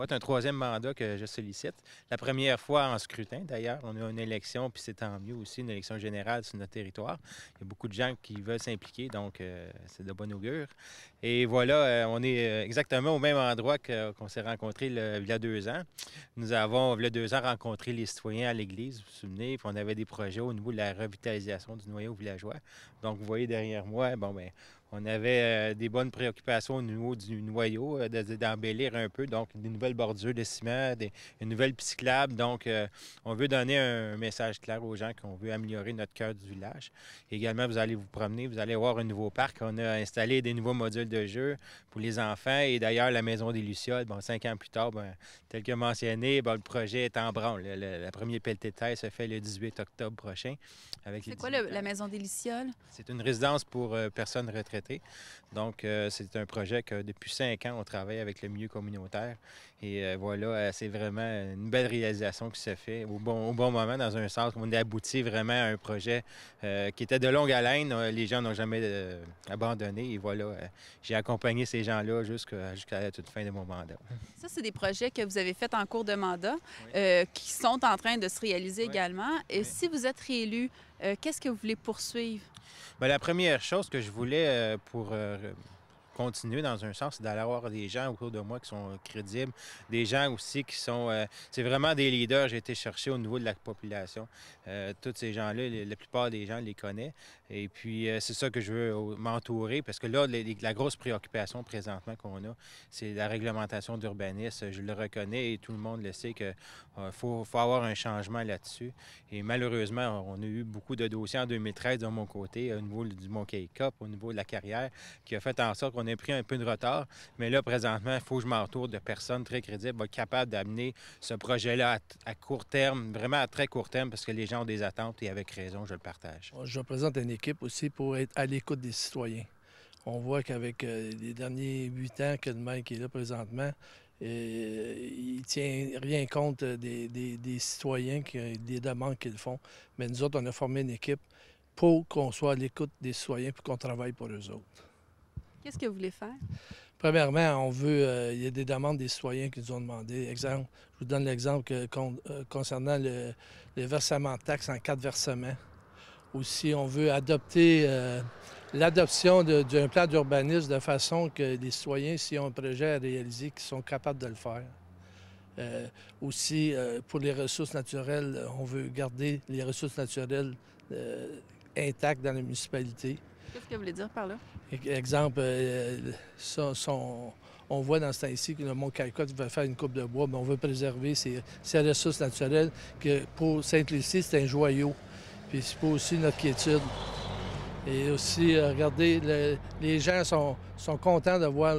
C'est un troisième mandat que je sollicite. La première fois en scrutin, d'ailleurs. On a une élection, puis c'est tant mieux aussi, une élection générale sur notre territoire. Il y a beaucoup de gens qui veulent s'impliquer, donc euh, c'est de bon augure. Et voilà, euh, on est euh, exactement au même endroit qu'on s'est rencontrés il y a deux ans. Nous avons, il y a deux ans, rencontré les citoyens à l'église, vous vous souvenez, puis on avait des projets au niveau de la revitalisation du noyau villageois. Donc, vous voyez derrière moi, bon, ben on avait euh, des bonnes préoccupations au niveau du noyau, euh, d'embellir un peu, donc des nouvelles bordures de ciment, une nouvelle cyclable. Donc, euh, on veut donner un message clair aux gens qu'on veut améliorer notre cœur du village. Également, vous allez vous promener, vous allez voir un nouveau parc. On a installé des nouveaux modules de jeu pour les enfants et d'ailleurs la maison des Lucioles. Bon, cinq ans plus tard, ben, tel que mentionné, ben, le projet est en branle. la première pelletée de terre se fait le 18 octobre prochain. C'est quoi la maison des Lucioles? C'est une résidence pour personnes retraitées donc, euh, c'est un projet que depuis cinq ans, on travaille avec le milieu communautaire. Et euh, voilà, euh, c'est vraiment une belle réalisation qui s'est faite au bon, moment, dans un sens où on abouti vraiment à un projet qui était de longue haleine. Les gens n'ont jamais abandonné. Et voilà, j'ai accompagné ces gens-là jusqu'à la toute fin de mon mandat. Ça, c'est des projets que vous avez faits en cours de mandat qui sont en train de se réaliser également. Et si vous êtes réélu, euh, qu'est-ce que vous voulez poursuivre? Bien, la première chose que je voulais euh, pour euh, continuer dans un sens, c'est d'aller avoir des gens autour de moi qui sont crédibles, des gens aussi qui sont... Euh, c'est vraiment des leaders j'ai été chercher au niveau de la population. Euh, tous ces gens-là, la plupart des gens les connaissent. Et puis, euh, c'est ça que je veux euh, m'entourer parce que là, la grosse préoccupation présentement qu'on a, c'est la réglementation d'urbanisme. Je le reconnais et tout le monde le sait qu'il faut, avoir un changement là-dessus. Et malheureusement, on a eu beaucoup de dossiers en 2013 de mon côté, au niveau du Mont Cup, au niveau de la carrière, qui a fait en sorte qu'on pris un peu de retard, mais là, présentement, il faut que je m'entoure de personnes très crédibles, capables d'amener ce projet-là à, court terme, vraiment à très court terme, parce que les gens ont des attentes et avec raison, je le partage. Je représente une équipe aussi pour être à l'écoute des citoyens. On voit qu'avec euh, les derniers huit ans que le Mike est là présentement, il euh, il tient rien compte des, citoyens, qui, des demandes qu'ils font. Mais nous autres, on a formé une équipe pour qu'on soit à l'écoute des citoyens et qu'on travaille pour eux autres. Qu'est-ce que vous voulez faire? Premièrement, on veut, euh, il y a des demandes des citoyens qui nous ont demandé. Exemple, je vous donne l'exemple euh, concernant le, versement de taxes en quatre versements. versement. Aussi, on veut adopter euh, l'adoption d'un plan d'urbanisme de façon que les citoyens, s'ils ont un projet à réaliser, qu'ils sont capables de le faire. aussi, pour les ressources naturelles, on veut garder les ressources naturelles intactes dans la municipalité. Qu'est-ce que vous voulez dire par là? Exemple, euh, on voit dans ce temps-ci que le mont Calcotte va faire une coupe de bois, mais on veut préserver ses, ressources naturelles, que pour Sainte-Lucie, c'est un joyau. Puis c'est pour aussi notre quiétude. Et aussi, euh, regardez, les gens sont, contents de voir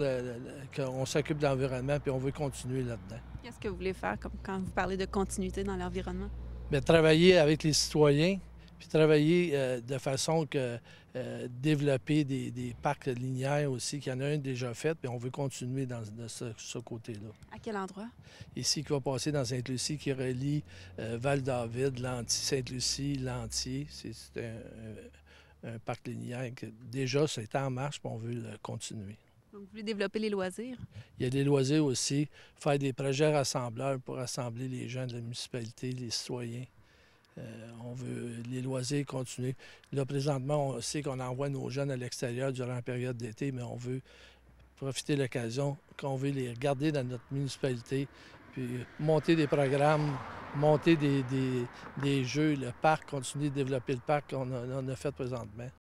qu'on s'occupe de l'environnement, puis on veut continuer là-dedans. Qu'est-ce que vous voulez faire quand vous parlez de continuité dans l'environnement? Bien, travailler avec les citoyens, puis travailler euh, de façon que euh, développer des, parcs linéaires aussi, qu'il y en a un déjà fait, puis on veut continuer dans, de ce, côté-là. À quel endroit? Ici, qui va passer dans Sainte-Lucie, qui relie euh, Val-David, Lanti Sainte-Lucie, Lantier. C'est un, parc linéaire que déjà, c'est en marche, puis on veut le continuer. vous voulez développer les loisirs? Il y a des loisirs aussi, faire des projets rassembleurs pour rassembler les gens de la municipalité, les citoyens. Euh, on veut les loisirs continuer. Là, présentement, on sait qu'on envoie nos jeunes à l'extérieur durant la période d'été, mais on veut profiter de l'occasion, qu'on veut les garder dans notre municipalité, puis monter des programmes, monter des, jeux, le parc, continuer de développer le parc qu'on a fait présentement.